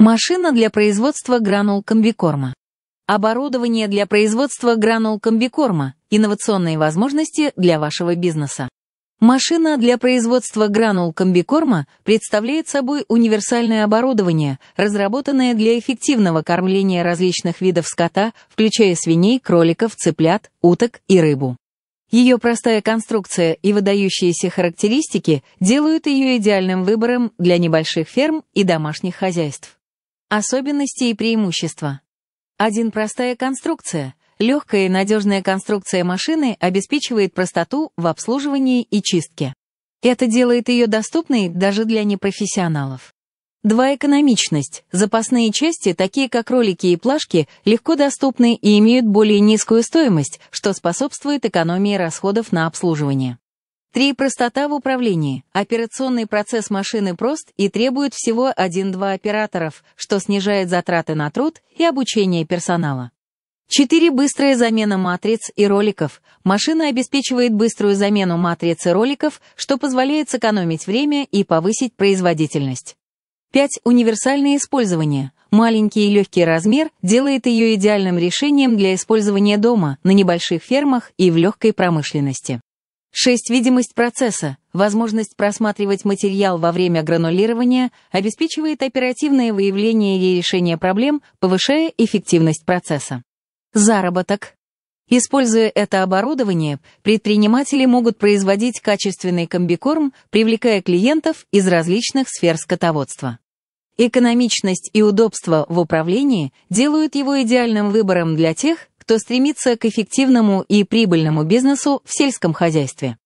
Машина для производства гранул комбикорма. Оборудование для производства гранул комбикорма. Инновационные возможности для вашего бизнеса. Машина для производства гранул комбикорма представляет собой универсальное оборудование, разработанное для эффективного кормления различных видов скота, включая свиней, кроликов, цыплят, уток и рыбу. Ее простая конструкция и выдающиеся характеристики делают ее идеальным выбором для небольших ферм и домашних хозяйств. Особенности и преимущества. Один простая конструкция. Легкая и надежная конструкция машины обеспечивает простоту в обслуживании и чистке. Это делает ее доступной даже для непрофессионалов. Два экономичность. Запасные части, такие как ролики и плашки, легко доступны и имеют более низкую стоимость, что способствует экономии расходов на обслуживание. Три простота в управлении. Операционный процесс машины прост и требует всего 1-2 операторов, что снижает затраты на труд и обучение персонала. 4. Быстрая замена матриц и роликов. Машина обеспечивает быструю замену матриц и роликов, что позволяет сэкономить время и повысить производительность. 5. Универсальное использование. Маленький и легкий размер делает ее идеальным решением для использования дома, на небольших фермах и в легкой промышленности. 6. Видимость процесса. Возможность просматривать материал во время гранулирования обеспечивает оперативное выявление и решение проблем, повышая эффективность процесса. Заработок. Используя это оборудование, предприниматели могут производить качественный комбикорм, привлекая клиентов из различных сфер скотоводства. Экономичность и удобство в управлении делают его идеальным выбором для тех, кто стремится к эффективному и прибыльному бизнесу в сельском хозяйстве.